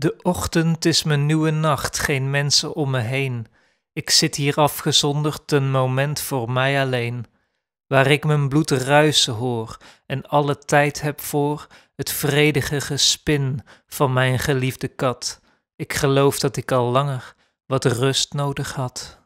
De ochtend is mijn nieuwe nacht, geen mensen om me heen. Ik zit hier afgezonderd, een moment voor mij alleen. Waar ik mijn bloed ruisen hoor en alle tijd heb voor het vredige gespin van mijn geliefde kat. Ik geloof dat ik al langer wat rust nodig had.